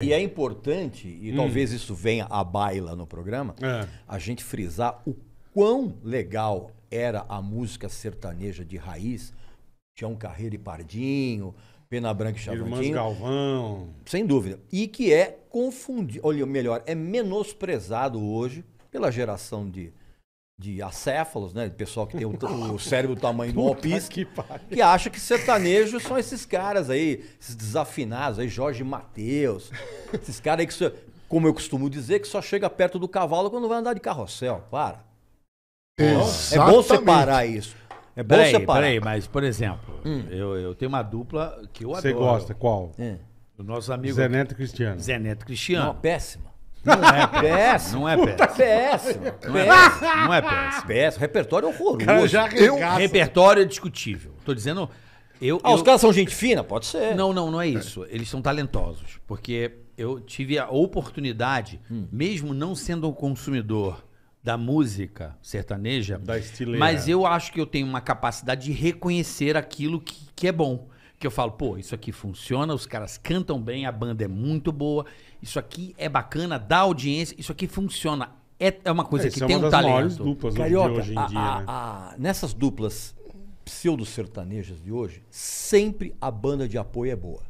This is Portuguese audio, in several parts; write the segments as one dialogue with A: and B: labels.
A: E é importante, e hum. talvez isso venha à baila no programa, é. a gente frisar o quão legal era a música sertaneja de raiz, Tião Carreiro e Pardinho, Pena Branca e Chavandinho. Irmãs Galvão. Sem dúvida. E que é confundido, olha, melhor, é menosprezado hoje pela geração de de acéfalos, né? Pessoal que tem o, o cérebro do tamanho do Alpis, que, que, acha que sertanejos são esses caras aí, esses desafinados aí, Jorge Matheus, esses caras aí que, como eu costumo dizer, que só chega perto do cavalo quando vai andar de carrossel. Para. Exatamente. Não? É bom separar isso. É bom peraí, separar. Peraí, mas, por exemplo, hum. eu, eu tenho uma dupla que eu Você adoro. Você gosta, qual? É. O nosso amigo... Zeneto Cristiano. Zeneto Cristiano. Não, péssima. Não é péssimo. Não é péssimo. Péssimo. Não é péssimo. Não é péssimo. péssimo. Repertório é horroroso. Cara, já Repertório é discutível. Tô dizendo... Eu, ah, eu... os caras são gente fina? Pode ser. Não, não, não é isso. Eles são talentosos. Porque eu tive a oportunidade, hum. mesmo não sendo um consumidor da música sertaneja, da mas eu acho que eu tenho uma capacidade de reconhecer aquilo que, que é bom que eu falo, pô, isso aqui funciona, os caras cantam bem, a banda é muito boa, isso aqui é bacana, dá audiência, isso aqui funciona. É, é uma coisa é, que é tem é uma um talento. duplas Carioca, hoje em a, dia. A, né? a, nessas duplas pseudo-sertanejas de hoje, sempre a banda de apoio é boa.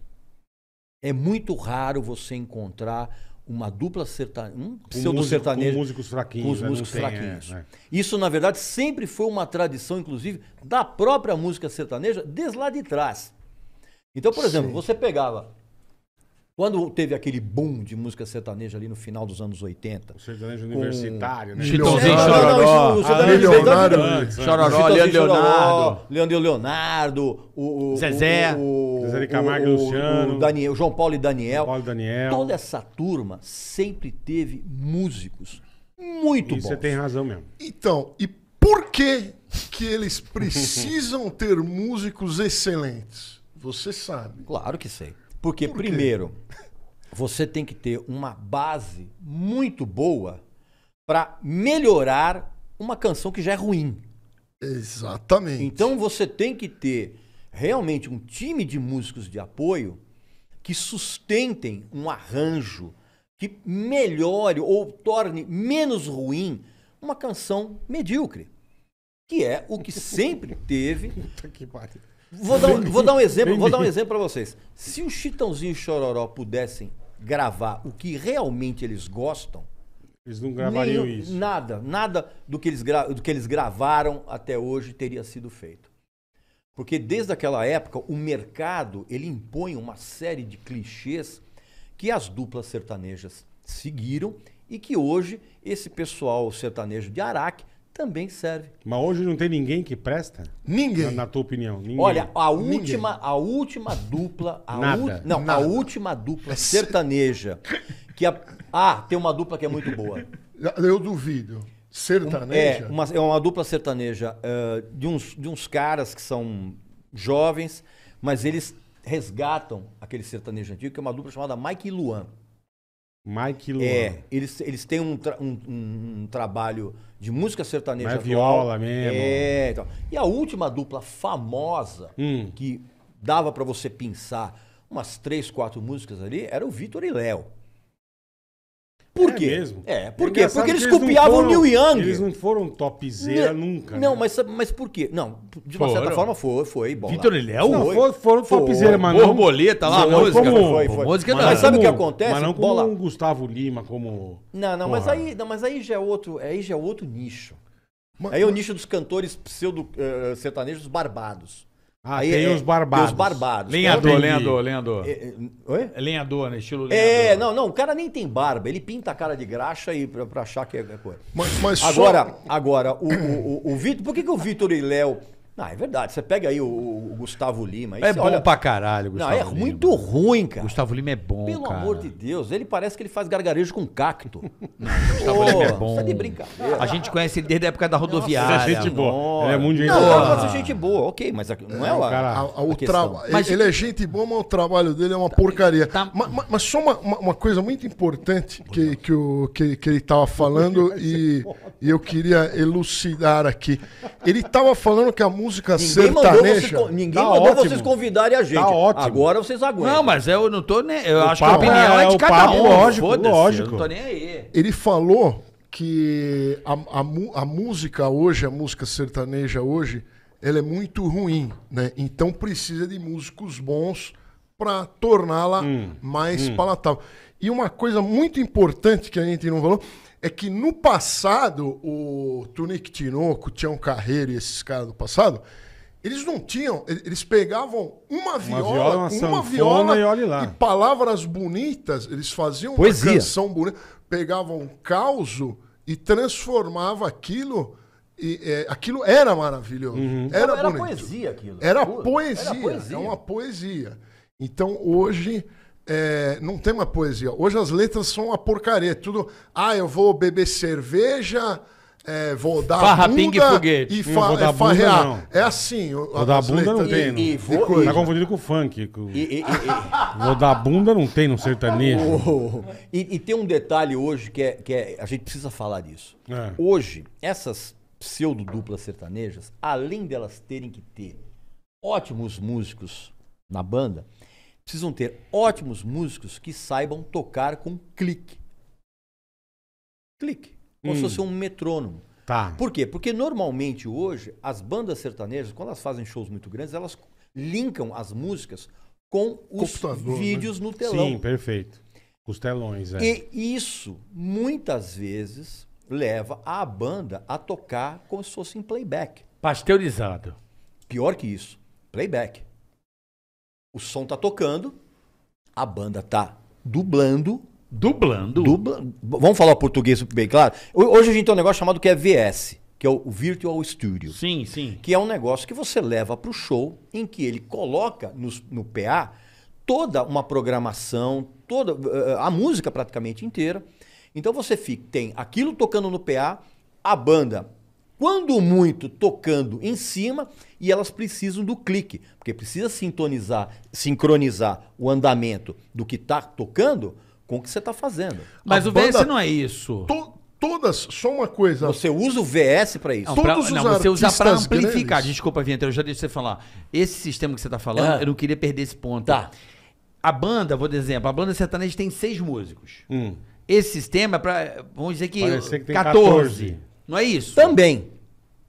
A: É muito raro você encontrar uma dupla sertaneja, um pseudo-sertanejo. Com músicos fraquinhos. Com os né? músicos tem, fraquinhos. É, é. Isso, na verdade, sempre foi uma tradição, inclusive, da própria música sertaneja, desde lá de trás. Então, por exemplo, Sim. você pegava. Quando teve aquele boom de música sertaneja ali no final dos anos 80. O sertanejo com... universitário, né? Chitãozinho é, Chororó. Ah, Leonardo. É Chororó, Leandro Leonardo. Leandro Leonardo. O, o, Zezé. O, Zezé de Camargo e Luciano. O Daniel, João Paulo e Daniel. João Paulo e Daniel. Toda
B: essa turma sempre teve músicos muito e bons. Você tem razão mesmo. Então, e por que que eles precisam ter músicos excelentes? Você sabe. Claro que sei. Porque, Por primeiro, você
A: tem que ter uma base muito boa para melhorar uma canção que já é ruim. Exatamente. Então você tem que ter realmente um time de músicos de apoio que sustentem um arranjo que melhore ou torne menos ruim uma canção medíocre, que é o que sempre teve. Puta que pariu Vou dar, um, vou dar um exemplo, vou dar um exemplo para vocês. Se o Chitãozinho e Chororó pudessem gravar o que realmente eles gostam, eles não gravariam isso. Nada, nada do que, eles do que eles gravaram até hoje teria sido feito. Porque desde aquela época o mercado ele impõe uma série de clichês que as duplas sertanejas seguiram e que hoje esse pessoal sertanejo de Araque também serve. Mas hoje não tem ninguém que presta? Ninguém. Na, na tua opinião? Ninguém. Olha, a última, ninguém. a última dupla. A Nada. U, não, Nada. a última dupla sertaneja. que a, ah, tem uma dupla que é muito boa.
B: Eu duvido. Sertaneja? Um, é, uma,
A: é uma dupla sertaneja uh, de, uns, de uns caras que são jovens, mas eles resgatam aquele sertanejo antigo, que é uma dupla chamada Mike e Luan. Mike é, Luan. É, eles, eles têm um, tra um, um, um trabalho de música sertaneja. Mais é viola mesmo. É, então. E a última dupla famosa hum. que dava para você pensar umas três, quatro músicas ali era o Vitor e Léo. Por é quê? Mesmo. É, é por quê? Porque eles, eles copiavam o Neil Young. Eles não foram topzera não, né? nunca. Não, né? mas, mas por quê? Não, de uma foram. certa forma foi, foi. Vitor e Léo? Não, foi, foram topzera, mas não... Borboleta lá, foi, música. Como, foi, foi. Música mas, não. Mas sabe o que acontece? Mas não como bola... um
B: Gustavo Lima, como... Não, não, mas
A: aí, não, mas aí já é outro, aí já é outro nicho. Mas, aí é o nicho dos cantores pseudo-sertanejos eh, eh, uh, barbados. Ah, aí, tem é, os barbados. Tem os barbados. Lenhador, lenhador, lenhador. É, é oi? É lenhador, né? Estilo é, lenhador. É, não, não, o cara nem tem barba, ele pinta a cara de graxa aí pra, pra achar que é coisa. Mas, mas agora, só... agora, o, o, o, o Vitor, por que, que o Vitor e Léo não, é verdade. Você pega aí o, o Gustavo Lima. É bom olha... pra caralho, Gustavo Não, é Lima. muito ruim, cara. Gustavo Lima é bom, Pelo cara. amor de Deus, ele parece que ele faz gargarejo com cacto. Gustavo Lima é bom. Tá de brincadeira. A gente conhece ele desde a época da rodoviária. Nossa, é gente boa. Ele é muito gente boa. Não, gente boa, ok, mas não é, é lá. Cara, a, a, o traba... mas... Ele é
B: gente boa, mas o trabalho dele é uma tá, porcaria. Tá... Mas, mas, só uma, uma, coisa muito importante que, que, o, que, que ele tava falando é e, e eu queria elucidar aqui. Ele tava falando que a música música ninguém sertaneja. Mandou ninguém tá mandou ótimo. vocês convidarem a tá gente. Tá ótimo. Agora vocês aguentam. Não,
A: mas eu não tô nem. Eu o acho que a opinião é, é de cada papo, um. Lógico, lógico. não tô nem aí. Ele
B: falou que a, a, a música hoje, a música sertaneja hoje, ela é muito ruim, né? Então precisa de músicos bons para torná-la hum, mais hum. palatável. E uma coisa muito importante que a gente não falou é que no passado, o Tunic Tinoco, Tião Carreiro e esses caras do passado, eles não tinham, eles pegavam uma viola, uma viola, uma, uma viola e, olhe lá. e palavras bonitas, eles faziam Poesia. uma canção bonita, pegavam um causo e transformava aquilo e, é, aquilo era maravilhoso. Uhum. Era, era poesia aquilo. Era poesia, era poesia. É uma poesia. Então hoje é, não tem uma poesia. Hoje as letras são uma porcaria. É tudo, ah, eu vou beber cerveja, é, vou dar Farra, bunda foguete. e fa, vou é dar é, farrear. não. É assim. Vou dar bunda não tem. E, não. E, tá confundido com funk. Com... E, e, vou dar bunda não tem no sertanejo. Oh,
A: e, tem um detalhe hoje que é, que é a gente precisa falar disso. É. Hoje, essas pseudo-duplas sertanejas, além delas terem que ter ótimos músicos na banda, precisam ter ótimos músicos que saibam tocar com clique. Clique. Como hum. se fosse um metrônomo. Tá. Por quê? Porque normalmente hoje as bandas sertanejas, quando elas fazem shows muito grandes, elas linkam as músicas com
B: os né? vídeos né? no telão. Sim,
A: perfeito. Os telões, é. E isso muitas vezes leva a banda a tocar como se fosse em playback. Pasteurizado. Pior que isso, playback. O som tá tocando, a banda tá dublando. Dublando? Dubla... Vamos falar português bem claro? Hoje a gente tem um negócio chamado que é VS, que é o Virtual Studio. Sim, sim. Que é um negócio que você leva para o show, em que ele coloca no, no PA toda uma programação, toda eh, eh, a música praticamente inteira. Então você fica, tem aquilo tocando no PA, a banda quando muito tocando em cima, e elas precisam do clique, porque precisa sintonizar, sincronizar o andamento do que está tocando com o que você está fazendo. Mas a o banda, VS não é isso. To, todas, só uma coisa. Você usa o VS para isso. Não, pra, Todos não, você usa para amplificar. Grandes. Desculpa, Vinheta, eu já deixei você falar. Esse sistema que você está falando, ah. eu não queria perder esse ponto. Tá. A banda, vou dizer, exemplo, a banda sertaneja tem seis músicos. Hum. Esse sistema é para, vamos dizer que, Parece que 14. 14. Não é isso? Também.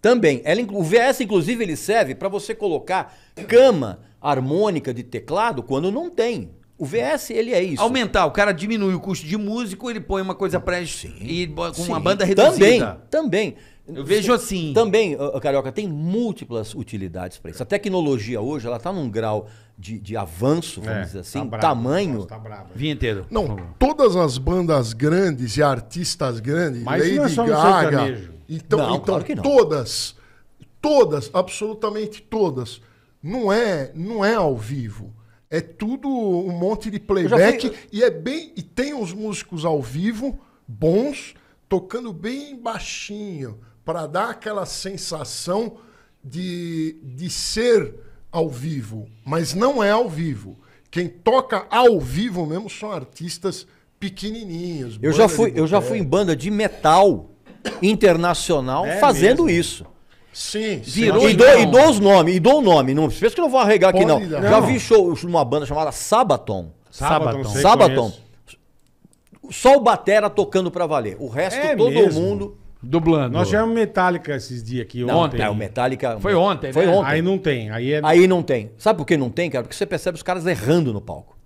A: Também. Ela, o VS, inclusive, ele serve para você colocar cama harmônica de teclado quando não tem. O VS, ele é isso. Aumentar, o cara diminui o custo de músico, ele põe uma coisa pré sim, e com uma banda reduzida. Também, também. Eu vejo assim. Também, Carioca, tem múltiplas utilidades para isso. A tecnologia hoje, ela está num grau de, de avanço, vamos é, tá dizer assim, tá bravo, tamanho. Tá bravo. Vinha inteiro.
B: Não, todas as bandas grandes e artistas grandes, Mas Lady não é Gaga. Então, não, então claro que não. todas, todas, absolutamente todas, não é, não é ao vivo. É tudo um monte de playback fui... e é bem e tem os músicos ao vivo bons tocando bem baixinho para dar aquela sensação de, de ser ao vivo, mas não é ao vivo. Quem toca ao vivo mesmo são artistas pequenininhos. Eu já fui, eu já fui em banda de metal internacional é fazendo mesmo. isso. Sim, Virou, sim. E, dou, e então. dou
A: os nomes, e dou o nome. Não pensa que não vou arregar aqui, não. não. Já vi show numa banda chamada Sabaton. Sabaton. Sabaton. Sabaton. Só o Batera tocando pra valer. O resto, é todo mesmo. mundo
B: Dublando. Nós
A: tivemos Metallica esses dias aqui não, ontem. Não, o Metallica. Foi ontem, Foi né? ontem. Aí não tem. Aí, é... aí não tem. Sabe por que não tem, cara? Porque você percebe os caras errando no palco.